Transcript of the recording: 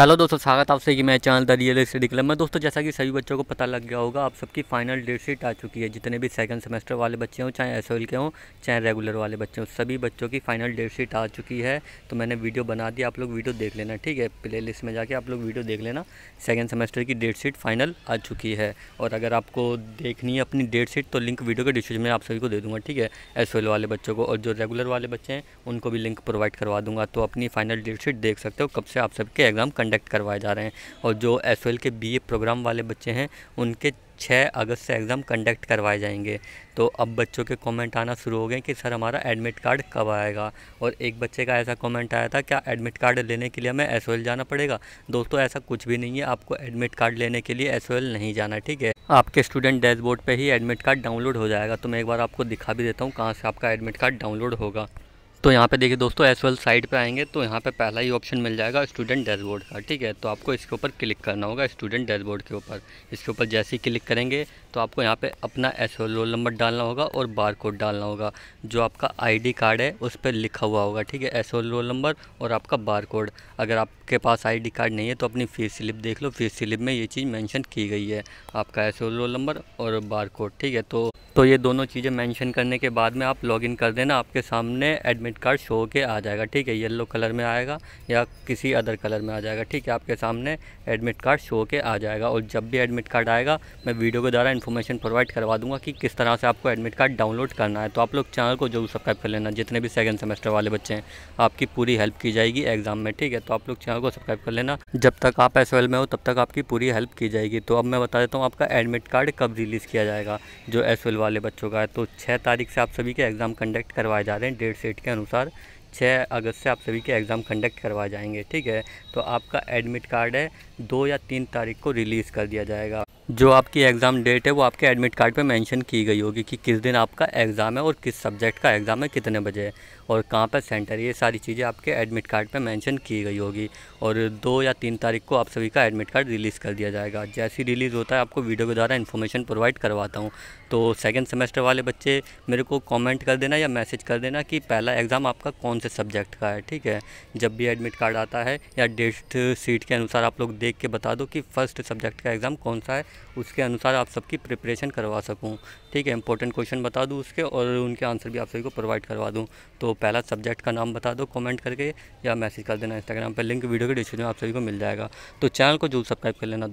hello दोस्तों स्वागत आप सभी मैं channel the real study club में दोस्तों जैसा कि सभी बच्चों को पता लग गया होगा आप सबकी फाइनल डेट शीट आ चुकी है जितने भी सेकंड सेमेस्टर वाले बच्चे हों चाहे एस के हों चाहे रेगुलर वाले बच्चे हों सभी बच्चों की फाइनल डेट शीट आ चुकी है तो मैंने वीडियो बना दिया आप लोग वीडियो देख लेना ठीक है प्ले लिस्ट में जाके आप लोग वीडियो देख लेना सेकेंड सेमेस्टर की डेट शीट फाइनल आ चुकी है और अगर आपको देखनी है अपनी डेट शीट तो लिंक वीडियो के डिस्क्रिप्शन में आप सभी को दे दूँगा ठीक है एस वाले बच्चों को और जो रेगुलर वाले बच्चे हैं उनको भी लिंक प्रोवाइड करवा दूँगा तो अपनी फाइनल डेट शीट देख सकते हो कब से आप सबके एग्जाम कंडक्ट करवाए जा रहे हैं और जो एस के बी प्रोग्राम वाले बच्चे हैं उनके छः अगस्त से एग्ज़ाम कंडक्ट करवाए जाएंगे तो अब बच्चों के कमेंट आना शुरू हो गए कि सर हमारा एडमिट कार्ड कब आएगा और एक बच्चे का ऐसा कमेंट आया था क्या एडमिट कार्ड लेने के लिए हमें एस जाना पड़ेगा दोस्तों ऐसा कुछ भी नहीं है आपको एडमिट कार्ड लेने के लिए एस नहीं जाना ठीक है आपके स्टूडेंट डैशबोर्ड पर ही एडमिट कार्ड डाउनलोड हो जाएगा तो मैं एक बार आपको दिखा भी देता हूँ कहाँ से आपका एडमिट कार्ड डाउनलोड होगा तो यहाँ पे देखिए दोस्तों एस वेल साइड पर आएंगे तो यहाँ पे पहला ही ऑप्शन मिल जाएगा स्टूडेंट डैशबोर्ड का ठीक है तो आपको इसके ऊपर क्लिक करना होगा स्टूडेंट डैशबोर्ड के ऊपर इसके ऊपर जैसे ही क्लिक करेंगे तो आपको यहाँ पे अपना एस रोल नंबर डालना होगा और बार कोड डालना होगा जो आपका आई कार्ड है उस पर लिखा हुआ होगा ठीक है एस रोल नंबर और आपका बार कोड अगर आपके पास आई कार्ड नहीं है तो अपनी फीस स्लिप देख लो फीस स्लिप में ये चीज़ मैंशन की गई है आपका एस रोल नंबर और बार कोड ठीक है तो, तो ये दोनों चीज़ें मैंशन करने के बाद में आप लॉग कर देना आपके सामने एडमिट एडमिट कार्ड शो के आ जाएगा ठीक है येलो कलर में आएगा या किसी अदर कलर में आ जाएगा ठीक है आपके सामने एडमिट कार्ड शो के आ जाएगा और जब भी एडमिट कार्ड आएगा मैं वीडियो के द्वारा इन्फॉर्मेशन प्रोवाइड करवा दूंगा कि किस तरह से आपको एडमिट कार्ड डाउनलोड करना है तो आप लोग चैनल को जरूर सब्सक्राइब कर लेना जितने भी सेकेंड सेमेस्टर वाले बच्चे हैं आपकी पूरी हेल्प की जाएगी एग्जाम में ठीक है तो आप लोग चैनल को सब्सक्राइब कर लेना जब तक आप एस में हो तब तक आपकी पूरी हेल्प की जाएगी तो अब मैं बता देता हूँ आपका एडमिट कार्ड कब रिलीज़ किया जाएगा जो एस वाले बच्चों का है तो छः तारीख से आप सभी के एग्ज़ाम कंडक्ट करवाए जा रहे हैं डेट सेट के usar छः अगस्त से आप सभी के एग्ज़ाम कंडक्ट करवा जाएंगे ठीक है तो आपका एडमिट कार्ड है दो या तीन तारीख को रिलीज़ कर दिया जाएगा जो आपकी एग्ज़ाम डेट है वो आपके एडमिट कार्ड पे मेंशन की गई होगी कि किस दिन आपका एग्ज़ाम है और किस सब्जेक्ट का एग्ज़ाम है कितने बजे और कहाँ पर सेंटर ये सारी चीज़ें आपके एडमिट कार्ड पे मेंशन की गई होगी और दो या तीन तारीख को आप सभी का एडमिट कार्ड रिलीज़ कर दिया जाएगा जैसी रिलीज़ होता है आपको वीडियो के द्वारा इन्फॉर्मेशन प्रोवाइड करवाता हूँ तो सेकेंड सेमेस्टर वाले बच्चे मेरे को कॉमेंट कर देना या मैसेज कर देना कि पहला एग्ज़ाम आपका कौन से सब्जेक्ट का है ठीक है जब भी एडमिट कार्ड आता है या डेट सीट के अनुसार आप लोग देख के बता दो कि फ़र्स्ट सब्जेक्ट का एग्ज़ाम कौन सा है उसके अनुसार आप सबकी प्रिपरेशन करवा सकूँ ठीक है इंपॉर्टेंट क्वेश्चन बता दूँ उसके और उनके आंसर भी आप सभी को प्रोवाइड करवा दूँ तो पहला सब्जेक्ट का नाम बता दो कॉमेंट करके या मैसेज कर देना इंस्टाग्राम पर लिंक वीडियो के डिस्क्रिप्शन में आप सभी को मिल जाएगा तो चैनल को जरूर सब्सक्राइब कर लेना